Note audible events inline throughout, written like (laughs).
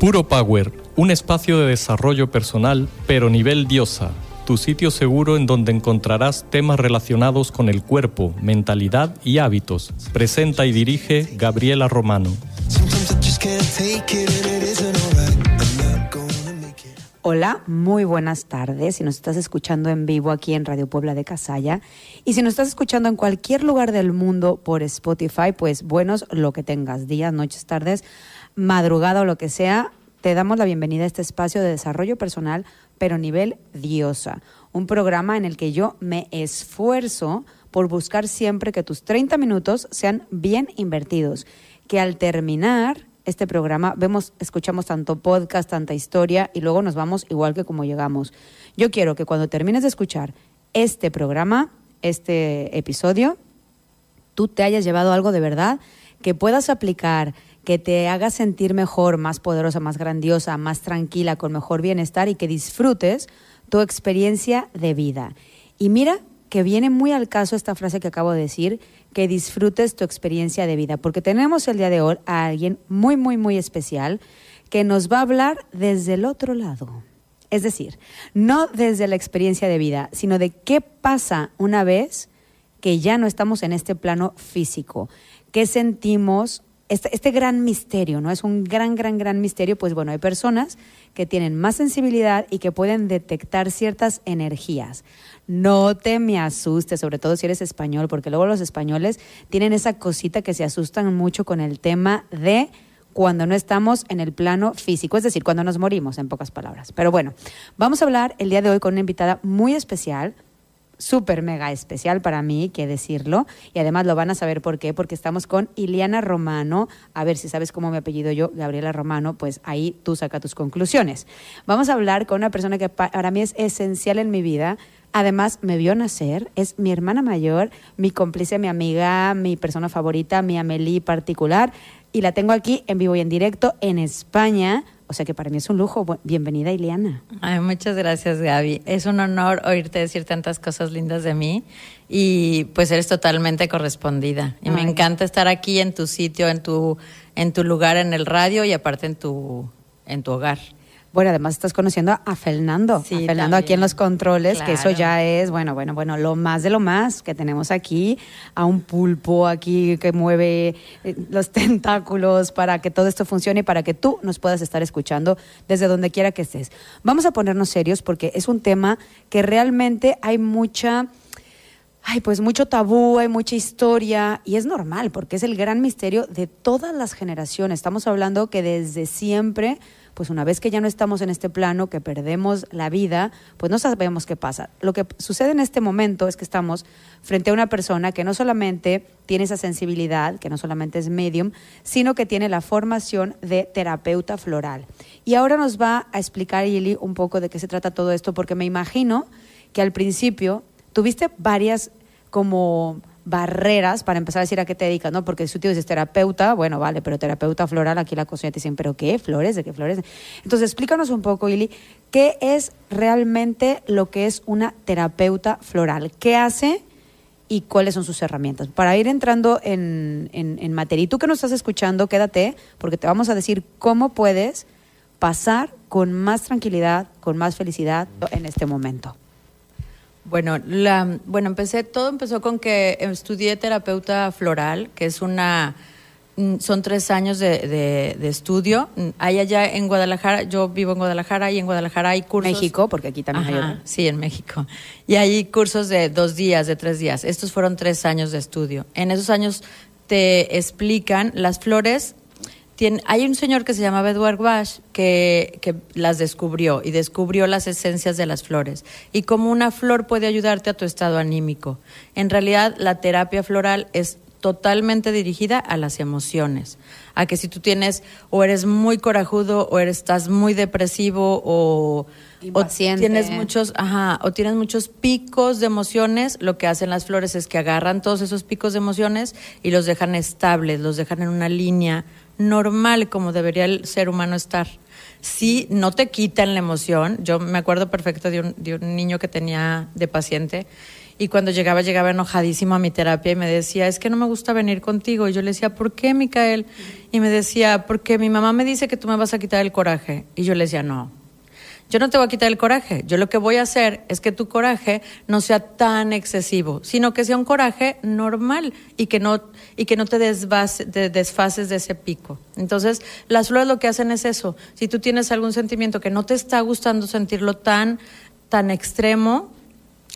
Puro Power, un espacio de desarrollo personal, pero nivel diosa, tu sitio seguro en donde encontrarás temas relacionados con el cuerpo, mentalidad y hábitos. Presenta y dirige Gabriela Romano. Hola, muy buenas tardes. Si nos estás escuchando en vivo aquí en Radio Puebla de Casalla y si nos estás escuchando en cualquier lugar del mundo por Spotify, pues buenos lo que tengas, días, noches, tardes madrugada o lo que sea, te damos la bienvenida a este espacio de desarrollo personal, pero nivel diosa. Un programa en el que yo me esfuerzo por buscar siempre que tus 30 minutos sean bien invertidos, que al terminar este programa vemos, escuchamos tanto podcast, tanta historia y luego nos vamos igual que como llegamos. Yo quiero que cuando termines de escuchar este programa, este episodio, tú te hayas llevado algo de verdad que puedas aplicar, que te haga sentir mejor, más poderosa, más grandiosa, más tranquila, con mejor bienestar y que disfrutes tu experiencia de vida. Y mira que viene muy al caso esta frase que acabo de decir, que disfrutes tu experiencia de vida, porque tenemos el día de hoy a alguien muy, muy, muy especial que nos va a hablar desde el otro lado. Es decir, no desde la experiencia de vida, sino de qué pasa una vez que ya no estamos en este plano físico, qué sentimos, este, este, gran misterio, ¿no? Es un gran, gran, gran misterio. Pues bueno, hay personas que tienen más sensibilidad y que pueden detectar ciertas energías. No te me asustes, sobre todo si eres español, porque luego los españoles tienen esa cosita que se asustan mucho con el tema de cuando no estamos en el plano físico, es decir, cuando nos morimos, en pocas palabras. Pero bueno, vamos a hablar el día de hoy con una invitada muy especial súper mega especial para mí, que decirlo. Y además lo van a saber por qué, porque estamos con Iliana Romano. A ver si sabes cómo me apellido yo, Gabriela Romano, pues ahí tú saca tus conclusiones. Vamos a hablar con una persona que para mí es esencial en mi vida. Además, me vio nacer, es mi hermana mayor, mi cómplice, mi amiga, mi persona favorita, mi Amelie particular. Y la tengo aquí en vivo y en directo en España o sea que para mí es un lujo. Bienvenida, Ileana. Ay, muchas gracias, Gaby. Es un honor oírte decir tantas cosas lindas de mí y pues eres totalmente correspondida. Y me encanta estar aquí en tu sitio, en tu, en tu lugar, en el radio y aparte en tu, en tu hogar. Bueno, además estás conociendo a Fernando, sí, Fernando aquí en los controles, que eso ya es, bueno, bueno, bueno, lo más de lo más que tenemos aquí, a un pulpo aquí que mueve eh, los (laughs) tentáculos para que todo esto funcione y para que tú nos puedas estar escuchando desde donde quiera que estés. Vamos a ponernos serios porque es un tema que realmente hay mucha ay, pues mucho tabú, hay mucha historia, y es normal, porque es el gran misterio de todas las generaciones. Estamos hablando que desde siempre, pues una vez que ya no estamos en este plano, que perdemos la vida, pues no sabemos qué pasa. Lo que sucede en este momento es que estamos frente a una persona que no solamente tiene esa sensibilidad, que no solamente es medium, sino que tiene la formación de terapeuta floral. Y ahora nos va a explicar, Yili, un poco de qué se trata todo esto, porque me imagino que al principio tuviste varias como barreras para empezar a decir a qué te dedicas, ¿no? Porque si tú dices terapeuta, bueno, vale, pero terapeuta floral, aquí la cocina te dicen, ¿pero qué? ¿Flores? ¿De qué flores? Entonces, explícanos un poco, Ili, ¿qué es realmente lo que es una terapeuta floral? ¿Qué hace y cuáles son sus herramientas? Para ir entrando en, en materia. Y tú que nos estás escuchando, quédate, porque te vamos a decir cómo puedes pasar con más tranquilidad, con más felicidad en este momento. Bueno, bueno, empecé, todo empezó con que estudié terapeuta floral, que es una, mm, son tres años de, estudio. Mm, hay allá en Guadalajara, yo vivo en Guadalajara y en Guadalajara hay cursos. México, porque aquí también hay Sí, en México. Y hay cursos de dos días, de tres días. Estos fueron tres años de estudio. En esos años te explican las flores hay un señor que se llamaba Edward Bash que, las descubrió y descubrió las esencias de las flores y cómo una flor puede ayudarte a tu estado anímico. En realidad, la terapia floral es totalmente dirigida a las emociones, a que si tú tienes o eres muy corajudo o eres, estás muy depresivo o, tienes muchos, o tienes muchos picos de emociones, lo que hacen las flores es que agarran todos esos picos de emociones y los dejan estables, los dejan en una línea normal como debería el ser humano estar. Si no te quitan la emoción, yo me acuerdo perfecto de un, de un niño que tenía de paciente y cuando llegaba, llegaba enojadísimo a mi terapia y me decía, es que no me gusta venir contigo. Y yo le decía, ¿por qué, Micael? Y me decía, porque mi mamá me dice que tú me vas a quitar el coraje. Y yo le decía, no, yo no te voy a quitar el coraje. Yo lo que voy a hacer es que tu coraje no sea tan excesivo, sino que sea un coraje normal y que no, y que no te, desfases de ese pico. Entonces, las flores lo que hacen es eso. Si tú tienes algún sentimiento que no te está gustando sentirlo tan, tan extremo,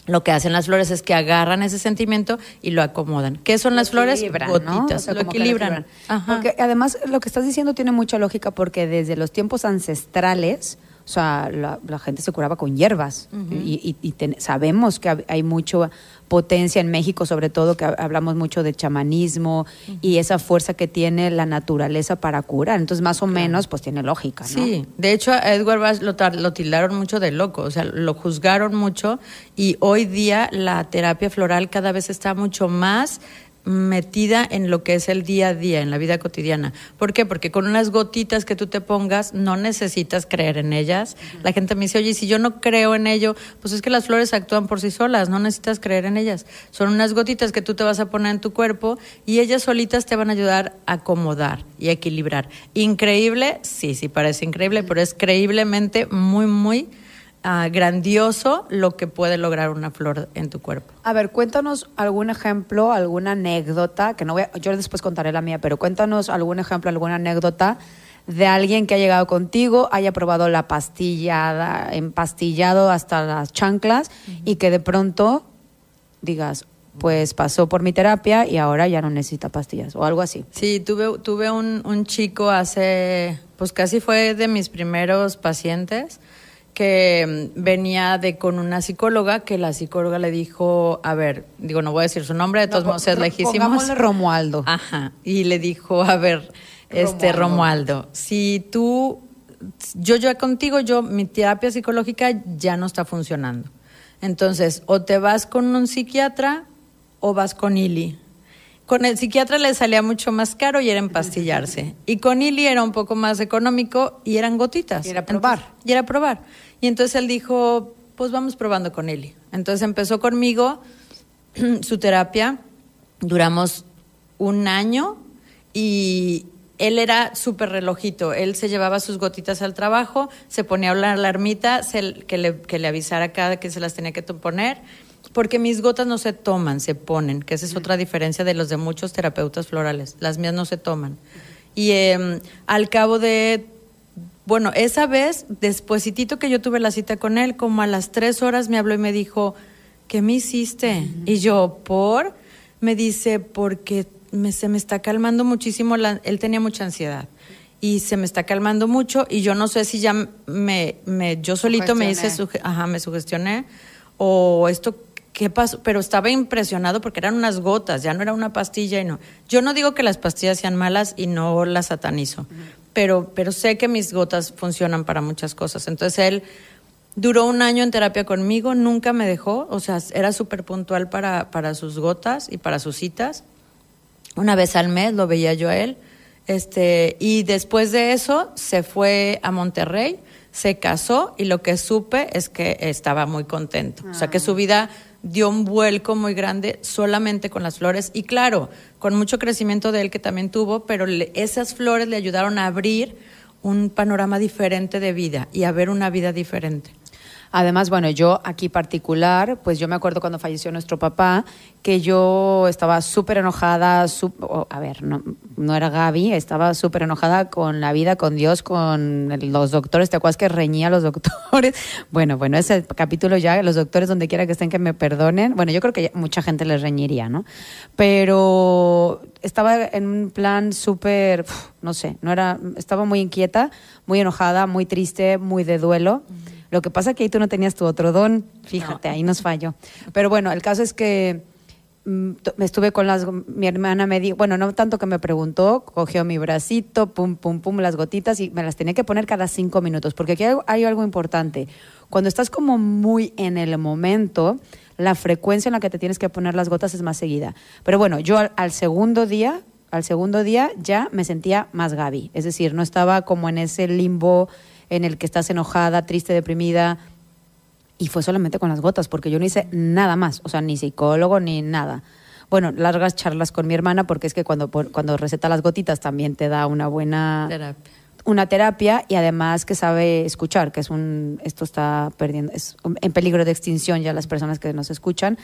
lo que hacen las flores es que agarran ese sentimiento y lo acomodan. ¿Qué son las flores? Gotitas, lo equilibran. Lo equilibran. Porque además lo que estás diciendo tiene mucha lógica porque desde los tiempos ancestrales o sea, la, gente se curaba con hierbas y, sabemos que hay mucha potencia en México, sobre todo que hablamos mucho de chamanismo y esa fuerza que tiene la naturaleza para curar. Entonces, más o menos, pues tiene lógica, ¿no? Sí, de hecho a Edward Bass lo, lo tildaron mucho de loco, o sea, lo juzgaron mucho y hoy día la terapia floral cada vez está mucho más metida en lo que es el día a día, en la vida cotidiana. ¿Por qué? Porque con unas gotitas que tú te pongas no necesitas creer en ellas. La gente me dice, oye, si yo no creo en ello, pues es que las flores actúan por sí solas, no necesitas creer en ellas. Son unas gotitas que tú te vas a poner en tu cuerpo y ellas solitas te van a ayudar a acomodar y a equilibrar. Increíble, sí, sí, parece increíble, pero es creíblemente muy, muy Ah, grandioso lo que puede lograr una flor en tu cuerpo. A ver, cuéntanos algún ejemplo, alguna anécdota, que no voy a, yo después contaré la mía, pero cuéntanos algún ejemplo, alguna anécdota de alguien que ha llegado contigo, haya probado la pastilla, empastillado hasta las chanclas y que de pronto digas, pues pasó por mi terapia y ahora ya no necesita pastillas o algo así. Sí, tuve, un, un chico hace, pues casi fue de mis primeros pacientes que mm, venía de con una psicóloga que la psicóloga le dijo, a ver, digo, no voy a decir su nombre, de todos modos es lejísimos. (laughs) Romualdo. Ajá. Y le dijo, a ver, este Romualdo, si tú yo ya contigo, yo mi terapia psicológica ya no está funcionando. Entonces, o te vas con un psiquiatra o vas con Ili. Con el psiquiatra le salía mucho más caro y era empastillarse. Y con Ili era un poco más económico y eran gotitas. Y era probar. y era probar. Y entonces él dijo, pues vamos probando con Ili. Entonces empezó conmigo (clears throat) su terapia. Duramos un año y él era súper relojito. Él se llevaba sus gotitas al trabajo, se ponía a hablar la ermita, que, le, que le avisara cada que se las tenía que poner porque mis gotas no se toman, se ponen, que esa es otra diferencia de los de muchos terapeutas florales. Las mías no se toman. Y em, al cabo de, bueno, esa vez, despuesitito que yo tuve la cita con él, como a las tres horas me habló y me dijo, ¿qué me hiciste? Y yo, ¿por? Me dice, porque se me está calmando muchísimo, él tenía mucha ansiedad y se me está calmando mucho y yo no sé si ya me, me yo solito me hice, ajá, me sugestioné o esto ¿qué pasó? Pero estaba impresionado porque eran unas gotas, ya no era una pastilla y no. Yo no digo que las pastillas sean malas y no las satanizo, pero, pero sé que mis gotas funcionan para muchas cosas. Entonces él duró un año en terapia conmigo, nunca me dejó, o sea, era súper puntual para, para sus gotas y para sus citas. Una vez al mes lo veía yo a él. Este, y después de eso se fue a Monterrey, se casó y lo que supe es que estaba muy contento. O sea, que su ah. vida dio un vuelco muy grande solamente con las flores y claro, con mucho crecimiento de él que también tuvo, pero esas flores le ayudaron a abrir un panorama diferente de vida y a ver una vida diferente. Además, bueno, yo aquí particular, pues yo me acuerdo cuando falleció nuestro papá, que yo estaba súper enojada, a ver, no, era Gaby, estaba súper enojada con la vida, con Dios, con los doctores, ¿te acuerdas que reñía a los (laughs) doctores? Bueno, bueno, ese capítulo ya, los doctores donde quiera que estén que me perdonen, bueno, yo creo que mucha gente les reñiría, ¿no? Pero estaba en un plan súper, no sé, no era, estaba muy inquieta, muy enojada, muy triste, muy de duelo. Lo que pasa es que ahí tú no tenías tu otro don, fíjate, ahí nos falló. Pero bueno, el caso es que mm, me estuve con las mi hermana me dijo, bueno, no tanto que me preguntó, cogió mi bracito, pum pum pum las gotitas y me las tenía que poner cada cinco minutos, porque aquí hay, algo importante. Cuando estás como muy en el momento, la frecuencia en la que te tienes que poner las gotas es más seguida. Pero bueno, yo al segundo día, al segundo día ya me sentía más Gaby, es decir, no estaba como en ese limbo en el que estás enojada, triste, deprimida. Y fue solamente con las gotas, porque yo no hice nada más, o sea, ni psicólogo, ni nada bueno, largas charlas con mi hermana, porque es que cuando, cuando receta las gotitas también te da una buena terapia. Una terapia y además que sabe escuchar, que es un, esto está perdiendo, es en peligro de extinción ya las personas que nos escuchan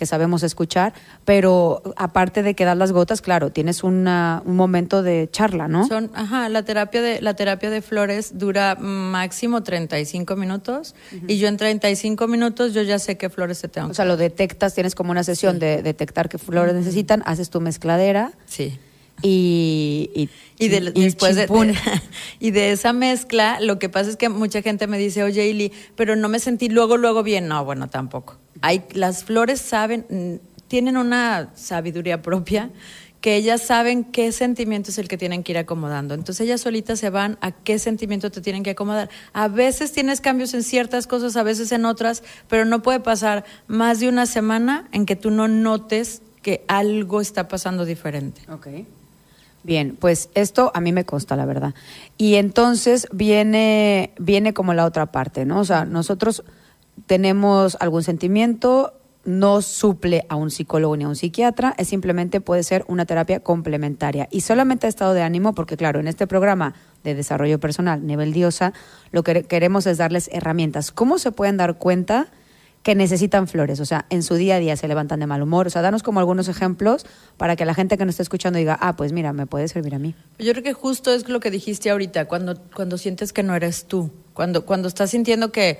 que sabemos escuchar, pero aparte de que das las gotas, claro, tienes un momento de charla, ¿no? Son, ajá, la terapia de, la terapia de flores dura máximo 35 minutos y yo en 35 minutos yo ya sé qué flores se te dan. O sea, lo detectas, tienes como una sesión de detectar qué flores necesitan, haces tu mezcladera. Sí. Y, y, después de, (laughs) y de esa mezcla, lo que pasa es que mucha gente me dice, oye, Ili, pero no me sentí luego, luego bien. No, bueno, tampoco. Hay, las flores saben, mm, tienen una sabiduría propia que ellas saben qué sentimiento es el que tienen que ir acomodando. Entonces ellas solitas se van a qué sentimiento te tienen que acomodar. A veces tienes cambios en ciertas cosas, a veces en otras, pero no puede pasar más de una semana en que tú no notes que algo está pasando diferente. Ok. Bien, pues esto a mí me consta, la verdad. Y entonces viene, viene como la otra parte, ¿no? O sea, nosotros tenemos algún sentimiento, no suple a un psicólogo ni a un psiquiatra, es simplemente puede ser una terapia complementaria. Y solamente estado de ánimo, porque claro, en este programa de desarrollo personal, Nivel Diosa, lo que queremos es darles herramientas. ¿Cómo se pueden dar cuenta que necesitan flores? O sea, en su día a día se levantan de mal humor. O sea, danos como algunos ejemplos para que la gente que nos está escuchando diga, ah, pues mira, me puede servir a mí. Yo creo que justo es lo que dijiste ahorita, cuando, sientes que no eres tú, cuando, cuando estás sintiendo que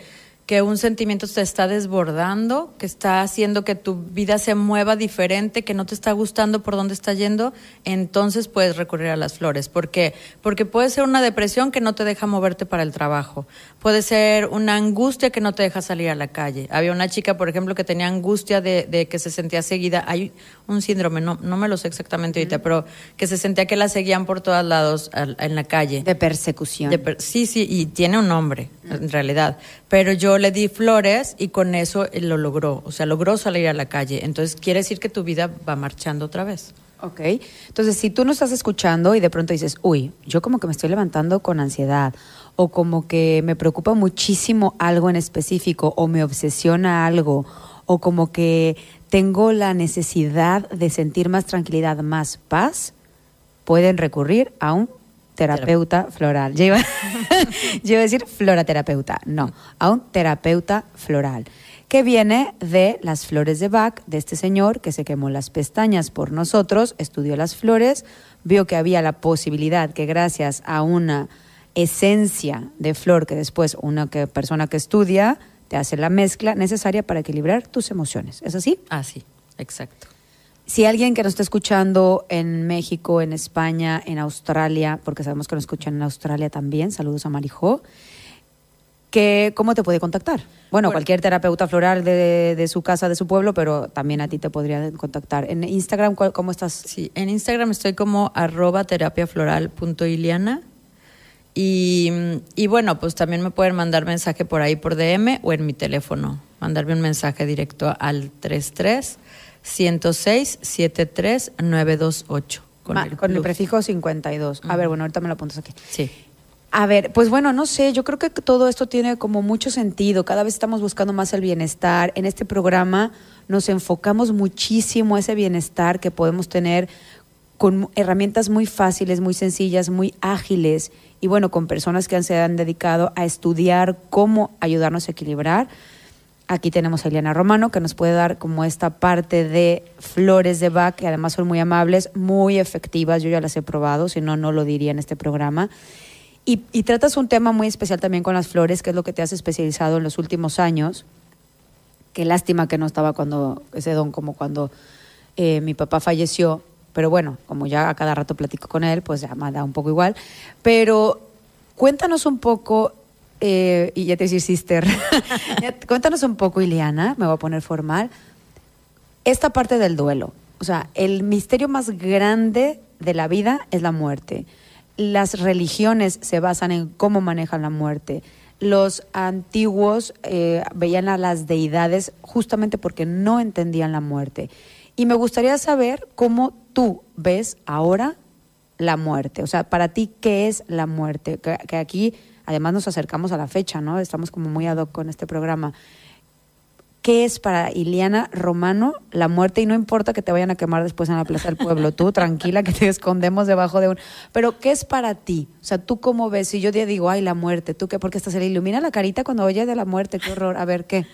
que un sentimiento te está desbordando, que está haciendo que tu vida se mueva diferente, que no te está gustando por dónde está yendo, entonces puedes recurrir a las flores. ¿Por qué? Porque puede ser una depresión que no te deja moverte para el trabajo, puede ser una angustia que no te deja salir a la calle. Había una chica, por ejemplo, que tenía angustia de, que se sentía seguida. Hay un síndrome, no, no me lo sé exactamente ahorita, pero que se sentía que la seguían por todos lados en la calle. De persecución. sí, sí, y tiene un nombre, en realidad. Pero yo le di flores y con eso lo logró, o sea, logró salir a la calle. Entonces quiere decir que tu vida va marchando otra vez. Ok, entonces si tú no estás escuchando y de pronto dices, uy, yo como que me estoy levantando con ansiedad o como que me preocupa muchísimo algo en específico o me obsesiona algo o como que tengo la necesidad de sentir más tranquilidad, más paz, pueden recurrir a un terapeuta floral. (laughs) Yo iba, a decir floraterapeuta, no, a un terapeuta floral, que viene de las flores de Bach, de este señor que se quemó las pestañas por nosotros, estudió las flores, vio que había la posibilidad que gracias a una esencia de flor que después una que, persona que estudia te hace la mezcla necesaria para equilibrar tus emociones. ¿Es así? Así, ah, exacto. Si alguien que nos está escuchando en México, en España, en Australia, porque sabemos que nos escuchan en Australia también, saludos a Marijó, ¿cómo te puede contactar? Bueno, cualquier terapeuta floral de, su casa, de su pueblo, pero también a ti te podría contactar. ¿En Instagram cómo estás? Sí, en Instagram estoy como arroba terapiafloral.iliana. Y, y bueno, pues también me pueden mandar mensaje por ahí por DM o en mi teléfono. Mandarme un mensaje directo al 33 106 73 928. Con, el, con el, prefijo 52. A ver, bueno, ahorita me lo apuntas aquí. Sí. A ver, pues bueno, no sé, yo creo que todo esto tiene como mucho sentido. Cada vez estamos buscando más el bienestar. En este programa nos enfocamos muchísimo a ese bienestar que podemos tener con herramientas muy fáciles, muy sencillas, muy ágiles y bueno, con personas que se han dedicado a estudiar cómo ayudarnos a equilibrar Aquí tenemos a Eliana Romano, que nos puede dar como esta parte de flores de Bach, que además son muy amables, muy efectivas. Yo ya las he probado, si no, no lo diría en este programa. Y, tratas un tema muy especial también con las flores, que es lo que te has especializado en los últimos años. Qué lástima que no estaba cuando ese don, como cuando eh, mi papá falleció. Pero bueno, como ya a cada rato platico con él, pues ya me da un poco igual. Pero cuéntanos un poco eh, y ya te decís sister. (laughs) Cuéntanos un poco, Ileana, me voy a poner formal, esta parte del duelo. O sea, el misterio más grande de la vida es la muerte. Las religiones se basan en cómo manejan la muerte. Los antiguos eh, veían a las deidades justamente porque no entendían la muerte. Y me gustaría saber cómo tú ves ahora la muerte. O sea, para ti, ¿qué es la muerte? que aquí además nos acercamos a la fecha, ¿no? Estamos como muy ad hoc con este programa. ¿Qué es para Iliana Romano la muerte? Y no importa que te vayan a quemar después en la Plaza del Pueblo, tú tranquila que te escondemos debajo de un... Pero ¿qué es para ti? O sea, ¿tú cómo ves? Si yo día digo, ay, la muerte, ¿tú qué? Porque hasta se le ilumina la carita cuando oye de la muerte, qué horror. A ver, ¿qué?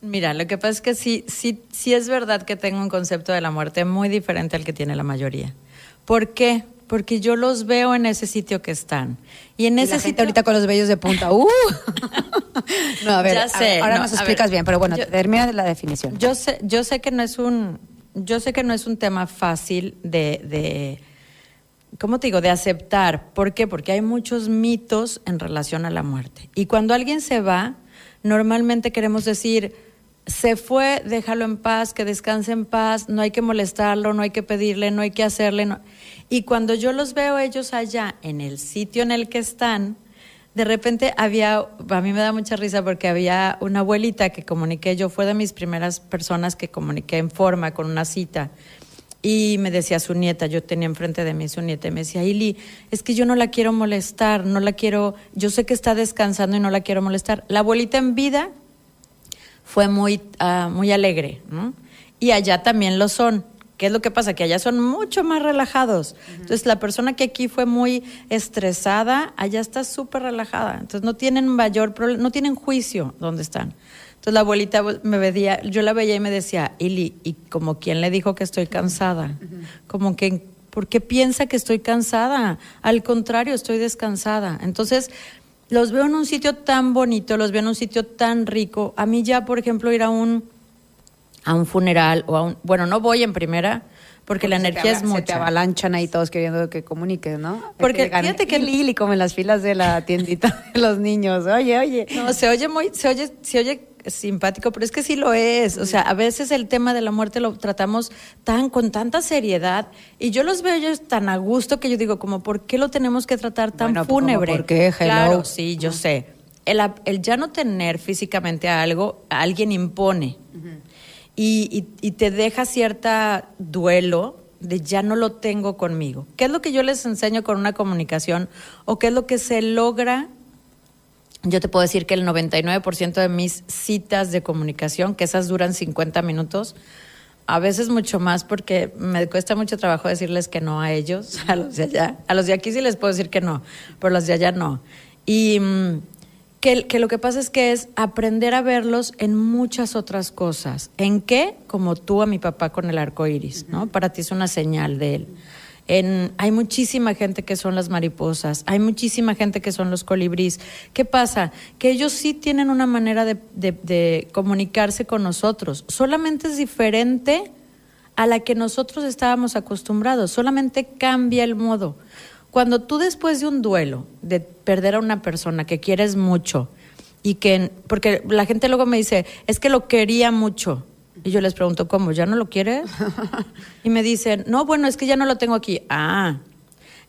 Mira, lo que pasa es que sí, sí, sí es verdad que tengo un concepto de la muerte muy diferente al que tiene la mayoría. ¿Por qué? porque yo los veo en ese sitio que están. Y en ese sitio ahorita con los vellos de punta. (laughs) ¡Uh! (laughs) no, a ver, ya sé, ahora nos explicas bien, pero bueno, termina la definición. Yo sé, yo sé que no es un yo sé que no es un tema fácil de, de ¿cómo te digo?, de aceptar. ¿Por qué? Porque hay muchos mitos en relación a la muerte. Y cuando alguien se va, normalmente queremos decir, se fue, déjalo en paz, que descanse en paz, no hay que molestarlo, no hay que pedirle, no hay que hacerle. Y cuando yo los veo ellos allá, en el sitio en el que están, de repente había, a mí me da mucha risa porque había una abuelita que comuniqué, yo fue de mis primeras personas que comuniqué en forma con una cita. Y me decía su nieta, yo tenía enfrente de mí su nieta, y me decía, Ili, es que yo no la quiero molestar, no la quiero, yo sé que está descansando y no la quiero molestar. La abuelita en vida fue muy, ah, muy alegre, Y allá también lo son. ¿Qué es lo que pasa? Que allá son mucho más relajados. Entonces, la persona que aquí fue muy estresada, allá está súper relajada. Entonces, no tienen mayor problema, no tienen juicio donde están. Entonces, la abuelita me veía, yo la veía y me decía, Ili, ¿y como quién le dijo que estoy cansada? Como que, ¿por qué piensa que estoy cansada? Al contrario, estoy descansada. Entonces, los veo en un sitio tan bonito, los veo en un sitio tan rico. A mí ya, por ejemplo, ir a un a un funeral o a un... Bueno, no voy en primera porque, la energía es mucha. te avalanchan ahí todos queriendo que comuniquen ¿no? Porque fíjate que Lili como en las filas de la tiendita (laughs) de los niños. Oye, oye. No, se oye muy, se oye, se oye simpático, pero es que sí lo es. O sea, a veces el tema de la muerte lo tratamos tan con tanta seriedad y yo los veo ellos tan a gusto que yo digo como ¿por qué lo tenemos que tratar tan fúnebre? ¿Por Claro, sí, yo sé. El, el, ya no tener físicamente algo, alguien impone y, te deja cierta duelo de ya no lo tengo conmigo. ¿Qué es lo que yo les enseño con una comunicación o qué es lo que se logra? Yo te puedo decir que el 99% de mis citas de comunicación, que esas duran 50 minutos, a veces mucho más porque me cuesta mucho trabajo decirles que no a ellos, (laughs) a los de allá. A los de aquí sí les puedo decir que no, pero a los de allá no. Y, mm, que, lo que pasa es que es aprender a verlos en muchas otras cosas. ¿En qué? Como tú a mi papá con el arco iris, ¿no? Para ti es una señal de él. hay muchísima gente que son las mariposas, hay muchísima gente que son los colibríes. ¿Qué pasa? Que ellos sí tienen una manera de comunicarse con nosotros, solamente es diferente a la que nosotros estábamos acostumbrados, solamente cambia el modo. Cuando tú después de un duelo, de perder a una persona que quieres mucho y que, porque la gente luego me dice, es que lo quería mucho. Y yo les pregunto, ¿cómo? ¿Ya no lo quieres? (laughs) Y me dicen, no, bueno, es que ya no lo tengo aquí. Ah,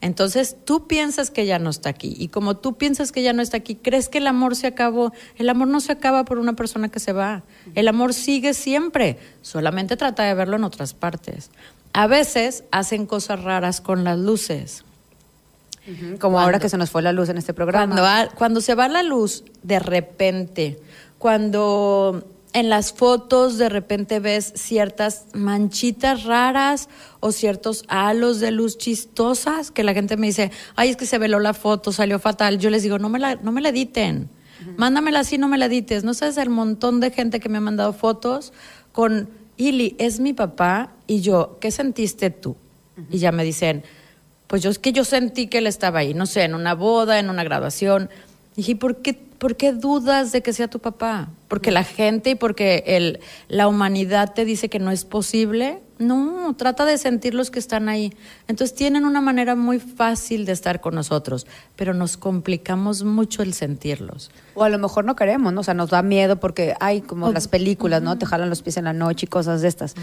entonces tú piensas que ya no está aquí y como tú piensas que ya no está aquí, crees que el amor se acabó. El amor no se acaba por una persona que se va. El amor sigue siempre. Solamente trata de verlo en otras partes. A veces hacen cosas raras con las luces. Como ahora que se nos fue la luz en este programa. Cuando, se va la luz de repente, cuando en las fotos de repente ves ciertas manchitas raras o ciertos halos de luz chistosas que la gente me dice, ay, es que se veló la foto, salió fatal. Yo les digo, no me la, no me la editen, mándamela así, no me la edites. No sabes el montón de gente que me ha mandado fotos con, Ili, es mi papá, y yo, ¿qué sentiste tú? Y ya me dicen, pues yo es que yo sentí que él estaba ahí, no sé, en una boda, en una graduación. Y dije, ¿por qué, por qué dudas de que sea tu papá? Porque la gente y porque la humanidad te dice que no es posible. No, trata de sentir los que están ahí. Entonces tienen una manera muy fácil de estar con nosotros, pero nos complicamos mucho el sentirlos. O a lo mejor no queremos, ¿no? O sea, nos da miedo porque hay como oh, las películas, ¿no? Te jalan los pies en la noche y cosas de estas.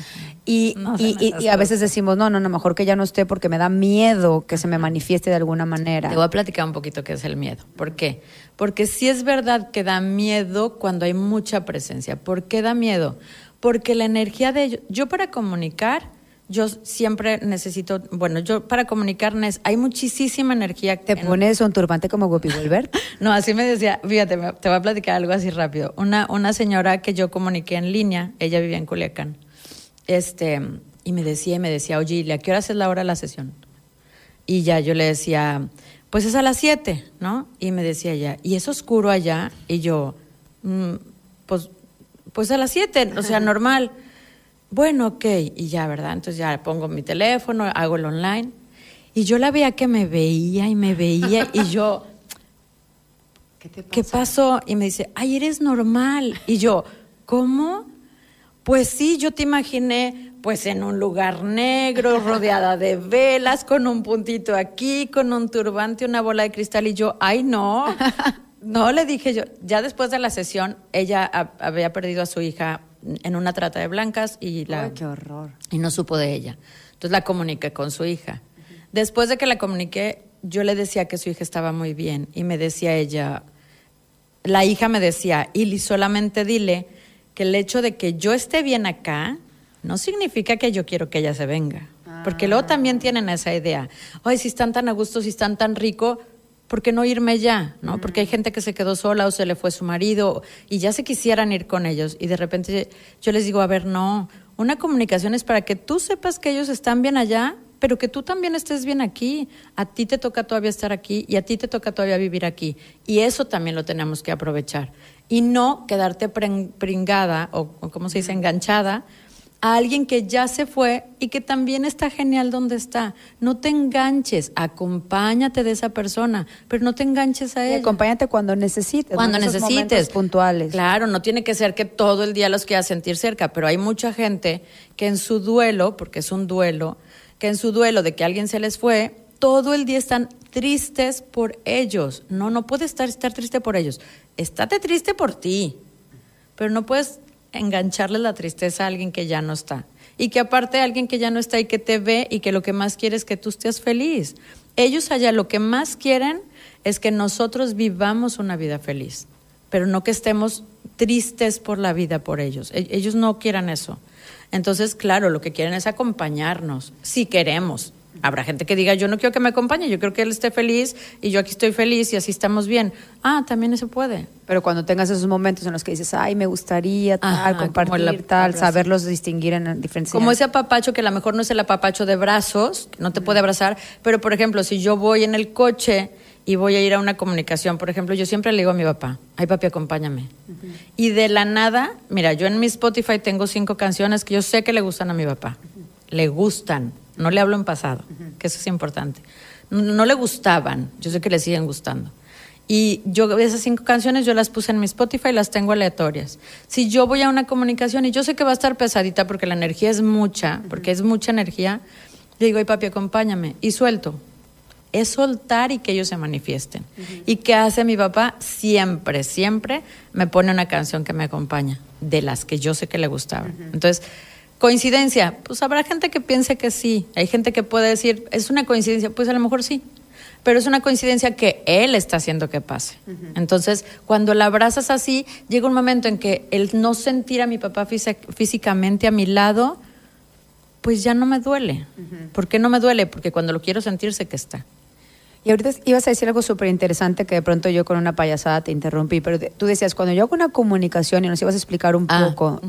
y, y, a veces decimos, no, no, no, mejor que ya no esté porque me da miedo que se me manifieste de alguna manera. Te voy a platicar un poquito qué es el miedo. ¿Por qué? Porque sí es verdad que da miedo cuando hay mucha presencia. ¿Por qué da miedo? porque la energía de ellos, yo para comunicar, yo siempre necesito, bueno, yo para comunicar hay muchísima energía. que ¿Te pones un turbante como Whoopi volver (laughs) no, así me decía, fíjate, te voy a platicar algo así rápido. Una, una señora que yo comuniqué en línea, ella vivía en Culiacán, este, y me decía, y me decía, oye, ¿a qué hora es la hora de la sesión? Y ya yo le decía, pues es a las 7, ¿no? Y me decía ya ¿y es oscuro allá? Y yo, mm, pues pues a las 7, o sea, normal. Bueno, ok, y ya, ¿verdad? Entonces ya pongo mi teléfono, hago el online. Y yo la veía que me veía y me veía y yo, (laughs) ¿qué, te pasó? Y me dice, ay, eres normal. Y yo, ¿cómo? Pues sí, yo te imaginé pues en un lugar negro, (laughs) rodeada de velas, con un puntito aquí, con un turbante, una bola de cristal y yo, ay no, (laughs) No, le dije yo, ya después de la sesión, ella había perdido a su hija en una trata de blancas y la... qué horror. Y no supo de ella. Entonces la comuniqué con su hija. Después de que la comuniqué, yo le decía que su hija estaba muy bien y me decía ella, la hija me decía, Y solamente dile que el hecho de que yo esté bien acá no significa que yo quiero que ella se venga. Porque luego ah. también tienen esa idea. Ay, si están tan a gusto, si están tan rico, ¿por qué no irme ya? ¿No? Porque hay gente que se quedó sola o se le fue su marido y ya se quisieran ir con ellos. Y de repente yo les digo, a ver, no, una comunicación es para que tú sepas que ellos están bien allá, pero que tú también estés bien aquí. A ti te toca todavía estar aquí y a ti te toca todavía vivir aquí. Y eso también lo tenemos que aprovechar. Y no quedarte pringada o, cómo como se dice, enganchada a alguien que ya se fue y que también está genial donde está. No te enganches, acompáñate de esa persona, pero no te enganches a él. Acompáñate cuando necesites. Cuando necesites. puntuales. Claro, no tiene que ser que todo el día los quieras sentir cerca, pero hay mucha gente que en su duelo, porque es un duelo, que en su duelo de que alguien se les fue, todo el día están tristes por ellos. No, no puedes estar, estar triste por ellos. Estate triste por ti, pero no puedes engancharle la tristeza a alguien que ya no está. Y que aparte alguien que ya no está y que te ve y que lo que más quiere es que tú estés feliz. Ellos allá lo que más quieren es que nosotros vivamos una vida feliz, pero no que estemos tristes por la vida por ellos. E-, ellos no quieran eso. Entonces, claro, lo que quieren es acompañarnos, si queremos, Habrá gente que diga, yo no quiero que me acompañe, yo quiero que él esté feliz y yo aquí estoy feliz y así estamos bien. Ah, también eso puede. Pero cuando tengas esos momentos en los que dices, ay, me gustaría tal, compartir tal, saberlos distinguir en diferentes... Como ese apapacho que a lo mejor no es el apapacho de brazos, no te puede abrazar, pero por ejemplo, si yo voy en el coche y voy a ir a una comunicación. Por ejemplo, yo siempre le digo a mi papá, ay papi, acompáñame. Y de la nada, mira, yo en mi Spotify tengo cinco canciones que yo sé que le gustan a mi papá. Le gustan no le hablo en pasado, que eso es importante. No, le gustaban, yo sé que le siguen gustando. Y yo esas cinco canciones yo las puse en mi Spotify, y las tengo aleatorias. Si yo voy a una comunicación y yo sé que va a estar pesadita porque la energía es mucha, porque es mucha energía, le digo, ay papi, acompáñame y suelto. Es soltar y que ellos se manifiesten. ¿Y qué hace mi papá? Siempre, siempre me pone una canción que me acompaña, de las que yo sé que le gustaban. Entonces Coincidencia, pues habrá gente que piense que sí, hay gente que puede decir, es una coincidencia, pues a lo mejor sí, pero es una coincidencia que él está haciendo que pase. Entonces, cuando la abrazas así, llega un momento en que el no sentir a mi papá físicamente a mi lado, pues ya no me duele. ¿Por qué no me duele? Porque cuando lo quiero sentir sé que está. Y ahorita ibas a decir algo súper interesante que de pronto yo con una payasada te interrumpí, pero tú decías, cuando yo hago una comunicación y nos ibas a explicar un ah, poco.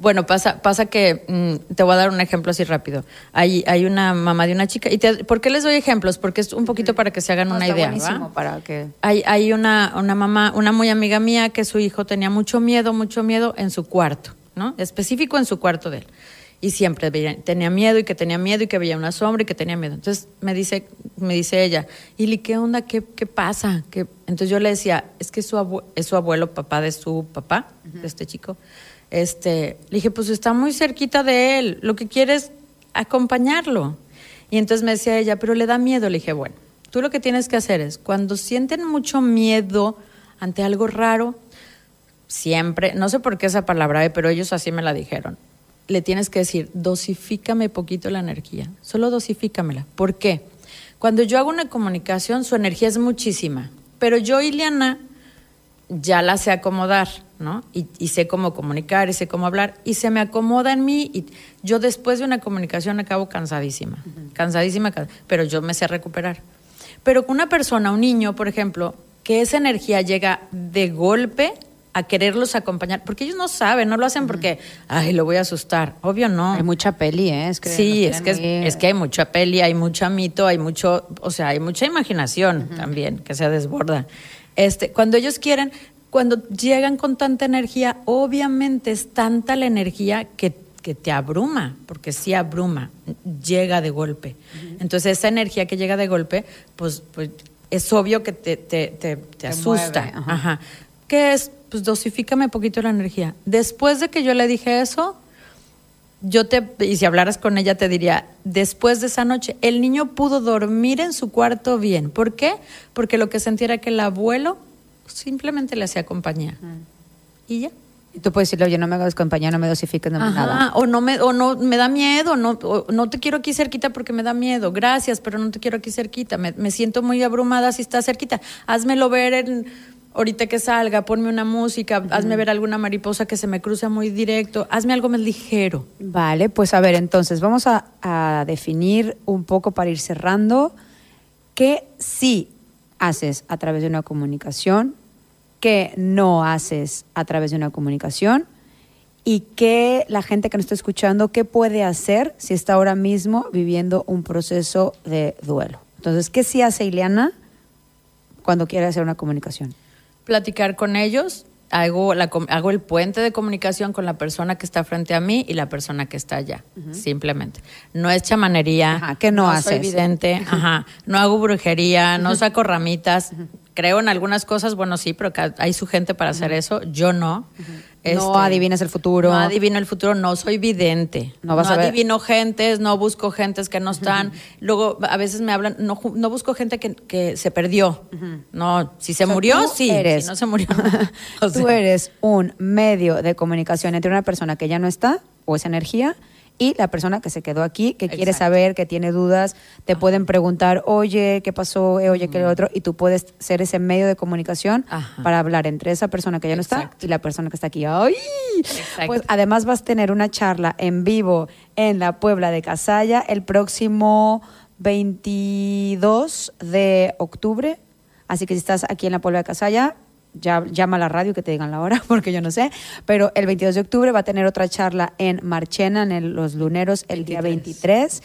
Bueno, pasa, pasa que mm, te voy a dar un ejemplo así rápido. Hay, hay una mamá de una chica, y te, ¿por qué les doy ejemplos? Porque es un poquito para que se hagan una idea. para que... Hay, hay una, una mamá, una muy amiga mía que su hijo tenía mucho miedo, mucho miedo en su cuarto, ¿no? Específico en su cuarto de él y siempre tenía miedo y que tenía miedo y que veía una sombra y que tenía miedo. Entonces me dice, me dice ella, Ili, ¿qué onda? ¿Qué, qué pasa? Entonces yo le decía, es que su es su abuelo, papá de su papá, de este chico. Este, le dije, pues está muy cerquita de él, lo que quiere es acompañarlo. Y entonces me decía ella, pero le da miedo. Le dije, bueno, tú lo que tienes que hacer es, cuando sienten mucho miedo ante algo raro, siempre, no sé por qué esa palabra, eh, pero ellos así me la dijeron le tienes que decir, dosifícame poquito la energía, solo dosifícamela. ¿Por qué? Cuando yo hago una comunicación, su energía es muchísima, pero yo, Ileana, ya la sé acomodar, ¿no? Y, sé cómo comunicar y sé cómo hablar y se me acomoda en mí y yo después de una comunicación acabo cansadísima, cansadísima, pero yo me sé recuperar. Pero con una persona, un niño, por ejemplo, que esa energía llega de golpe, a quererlos acompañar, porque ellos no saben, no lo hacen porque, ay, lo voy a asustar. Obvio no. Hay mucha peli, ¿eh? Es que sí, es que, es, que hay mucha peli, hay mucha mito, hay mucho, o sea, hay mucha imaginación también que se desborda. Este, cuando ellos quieren, cuando llegan con tanta energía, obviamente es tanta la energía que, te abruma, porque sí abruma, llega de golpe. Entonces esa energía que llega de golpe, pues, pues es obvio que te, te, asusta. ajá. ajá. es pues dosifícame poquito la energía. Después de que yo le dije eso, yo te, y si hablaras con ella te diría, después de esa noche, el niño pudo dormir en su cuarto bien. ¿Por qué? Porque lo que sentía era que el abuelo simplemente le hacía compañía. Y ya. Y tú puedes decirle, oye, no me hagas compañía, no me dosifiques, no me nada. O no me, o no, me da miedo, no, no te quiero aquí cerquita porque me da miedo. Gracias, pero no te quiero aquí cerquita. Me, siento muy abrumada si estás cerquita. Házmelo ver en ahorita que salga, ponme una música, hazme ver alguna mariposa que se me cruza muy directo, hazme algo más ligero. Vale, pues a ver, entonces vamos a, definir un poco para ir cerrando ¿Qué sí haces a través de una comunicación, ¿Qué no haces a través de una comunicación y que la gente que nos está escuchando, qué puede hacer si está ahora mismo viviendo un proceso de duelo. Entonces, ¿qué sí hace Ileana cuando quiere hacer una comunicación? platicar con ellos, hago, hago el puente de comunicación con la persona que está frente a mí y la persona que está allá, simplemente. No es chamanería, que no, no haces? (laughs) no hago brujería, no saco ramitas. Creo en algunas cosas, bueno, sí, pero hay su gente para hacer eso, yo no no este, adivinas el futuro. No adivino el futuro, no soy vidente. No vas a adivino gentes, no busco gentes que no están. Luego, a veces me hablan, no, busco gente que, se perdió. No, si se murió, sí. si no se murió. (laughs) tú eres un medio de comunicación entre una persona que ya no está, o esa energía, y la persona que se quedó aquí, que quiere saber, que tiene dudas, te pueden preguntar, oye, ¿qué pasó? Eh, oye, ¿qué lo otro? Y tú puedes ser ese medio de comunicación para hablar entre esa persona que ya no está y la persona que está aquí. Pues además vas a tener una charla en vivo en la Puebla de Casalla el próximo 22 de octubre. Así que si estás aquí en la Puebla de Casalla, llama a la radio que te digan la hora, (laughs) porque yo no sé, pero el 22 de octubre va a tener otra charla en Marchena, en Los Luneros, el día 23.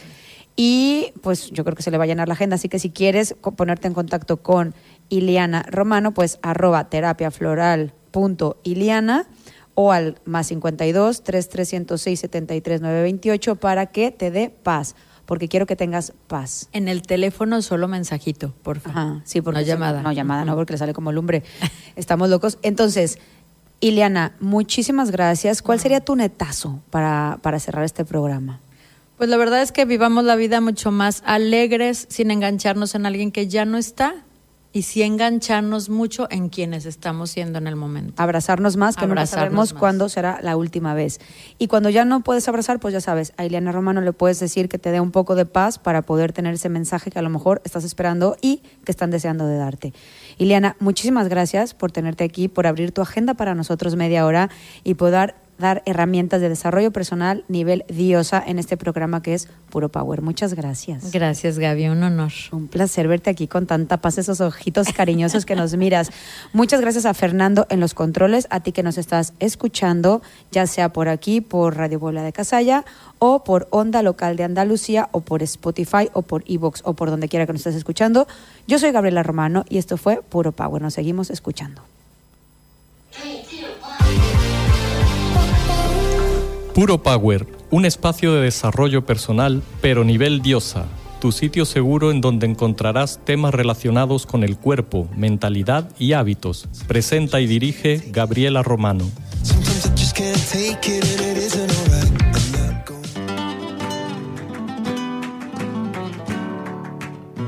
Y pues yo creo que se le va a llenar la agenda, así que si quieres ponerte en contacto con Iliana Romano, pues arroba terapiafloral.iliana o al más 52 3306 73928 para que te dé paz porque quiero que tengas paz. En el teléfono solo mensajito, por favor. no llamada. No llamada, no, porque le sale como lumbre. (laughs) Estamos locos. Entonces, Ileana, muchísimas gracias. ¿Cuál sería tu netazo para cerrar este programa? Pues la verdad es que vivamos la vida mucho más alegres, sin engancharnos en alguien que ya no está y sí engancharnos mucho en quienes estamos siendo en el momento. Abrazarnos más, que no sabemos cuándo será la última vez. Y cuando ya no puedes abrazar, pues ya sabes, a Ileana Romano le puedes decir que te dé un poco de paz para poder tener ese mensaje que a lo mejor estás esperando y que están deseando de darte. Ileana, muchísimas gracias por tenerte aquí, por abrir tu agenda para nosotros media hora y poder dar herramientas de desarrollo personal nivel diosa en este programa que es Puro Power. Muchas gracias. Gracias, Gaby, un honor. Un placer verte aquí con tanta paz, esos ojitos cariñosos que nos miras. Muchas gracias a Fernando en los controles, a ti que nos estás escuchando, ya sea por aquí, por Radio Bola de Casalla o por Onda Local de Andalucía o por Spotify o por Evox o por donde quiera que nos estés escuchando. Yo soy Gabriela Romano y esto fue Puro Power. Nos seguimos escuchando. Puro Power, un espacio de desarrollo personal, pero nivel diosa. Tu sitio seguro en donde encontrarás temas relacionados con el cuerpo, mentalidad y hábitos. Presenta y dirige Gabriela Romano.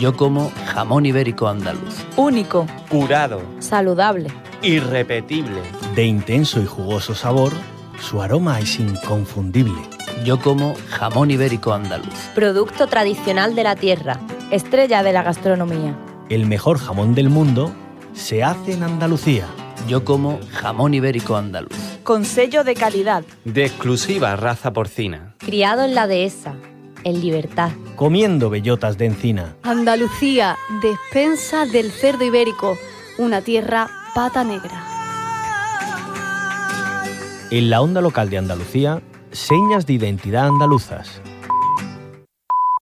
Yo como jamón ibérico andaluz. Único. Curado. Saludable. Irrepetible. De intenso y jugoso sabor su aroma es inconfundible. Yo como jamón ibérico andaluz. Producto tradicional de la tierra, estrella de la gastronomía. El mejor jamón del mundo se hace en Andalucía. Yo como jamón ibérico andaluz. Con sello de calidad. De exclusiva raza porcina. Criado en la dehesa, en libertad. Comiendo bellotas de encina. Andalucía, despensa del cerdo ibérico, una tierra pata negra en la onda local de Andalucía, señas de identidad andaluzas.